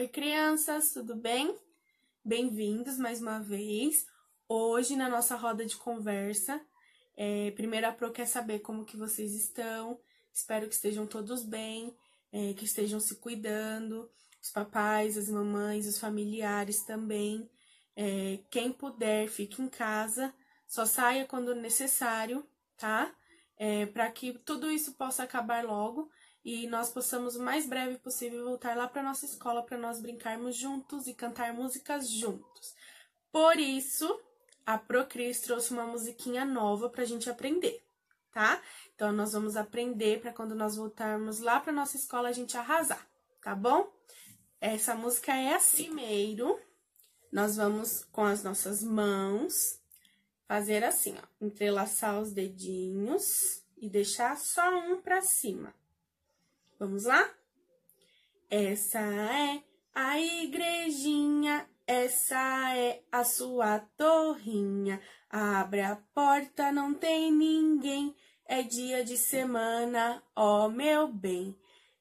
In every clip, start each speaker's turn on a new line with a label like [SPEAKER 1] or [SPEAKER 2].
[SPEAKER 1] Oi, crianças, tudo bem? Bem-vindos mais uma vez. Hoje, na nossa roda de conversa, é, primeiro a Pro quer saber como que vocês estão. Espero que estejam todos bem, é, que estejam se cuidando, os papais, as mamães, os familiares também. É, quem puder, fique em casa, só saia quando necessário, tá? É, para que tudo isso possa acabar logo e nós possamos o mais breve possível voltar lá para nossa escola para nós brincarmos juntos e cantar músicas juntos. Por isso, a Procris trouxe uma musiquinha nova para a gente aprender, tá? Então nós vamos aprender para quando nós voltarmos lá para nossa escola a gente arrasar, tá bom? Essa música é assim. Primeiro, nós vamos com as nossas mãos fazer assim, ó, entrelaçar os dedinhos e deixar só um para cima. Vamos lá? Essa é a igrejinha, essa é a sua torrinha. Abre a porta, não tem ninguém. É dia de semana, ó meu bem.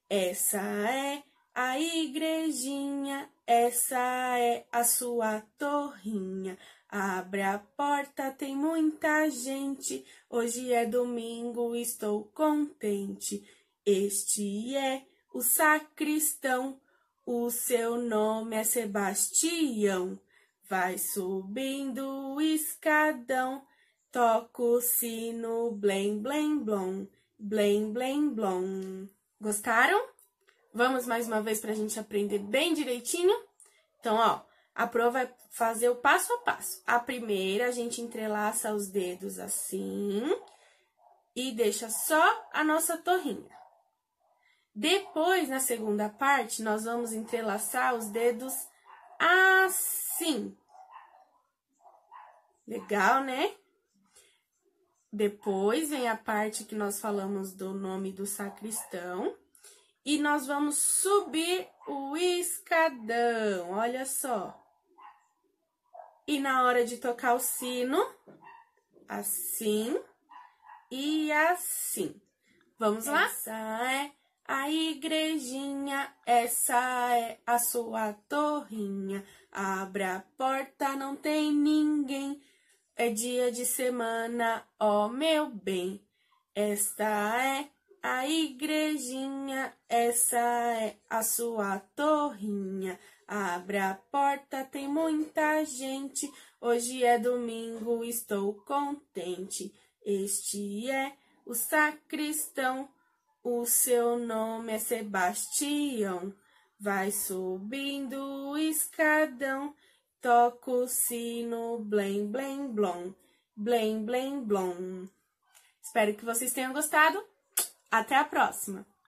[SPEAKER 1] Essa é a igrejinha, essa é a sua torrinha. Abre a porta, tem muita gente. Hoje é domingo, estou contente. Este é o sacristão, o seu nome é Sebastião. Vai subindo o escadão, toca o sino blém blém blom, blém blém blom. Gostaram? Vamos mais uma vez para a gente aprender bem direitinho? Então, ó, a prova é fazer o passo a passo. A primeira, a gente entrelaça os dedos assim e deixa só a nossa torrinha. Depois, na segunda parte, nós vamos entrelaçar os dedos assim. Legal, né? Depois vem a parte que nós falamos do nome do sacristão. E nós vamos subir o escadão, olha só. E na hora de tocar o sino, assim e assim. Vamos lá? Essa é a igrejinha, essa é a sua torrinha. Abra a porta, não tem ninguém. É dia de semana, ó oh meu bem. Esta é a igrejinha, essa é a sua torrinha. Abra a porta, tem muita gente. Hoje é domingo, estou contente. Este é o sacristão o seu nome é Sebastião. Vai subindo o escadão, toca o sino, blém, blém, blom, blém, blém, blom. Espero que vocês tenham gostado. Até a próxima!